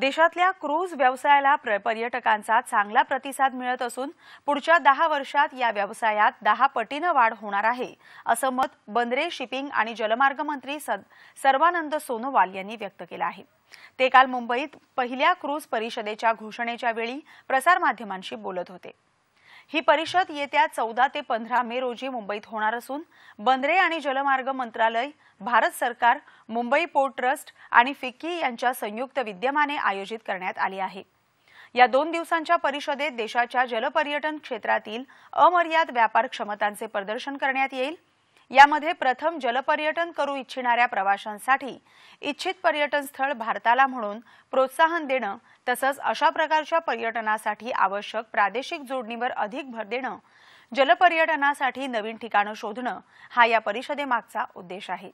देशातल्या क्रूज व्यवसायाला पर्यटकांचा चांगला प्रतिसाद मिळत असून पुढच्या दहा वर्षात या व्यवसायात दहा पटीनं वाढ होणार आहे असं मत बंदरे शिपिंग आणि जलमार्ग मंत्री सर्वानंद सोनोवाल यांनी व्यक्त केलं आहे ते काल मुंबईत पहिल्या क्रूज परिषदेच्या घोषणेच्या वेळी प्रसारमाध्यमांशी बोलत होते ही परिषद येत्या चौदा ते पंधरा मे रोजी मुंबईत होणार असून बंदरे आणि जलमार्ग मंत्रालय भारत सरकार मुंबई पोर्ट ट्रस्ट आणि फिक्की यांच्या संयुक्त विद्यमाने आयोजित करण्यात आली आहे या दोन दिवसांच्या परिषदेत देशाच्या जलपर्यटन क्षेत्रातील अमर्याद व्यापार क्षमतांचे प्रदर्शन करण्यात येईल यामध्ये प्रथम जलपर्यटन करू इच्छिणाऱ्या प्रवाशांसाठी इच्छित पर्यटन स्थळ भारताला म्हणून प्रोत्साहन देणं तसंच अशा प्रकारच्या पर्यटनासाठी आवश्यक प्रादेशिक जोडणीवर अधिक भर देणं जलपर्यटनासाठी नवीन ठिकाणं शोधणं हा या परिषदेमागचा उद्देश आहे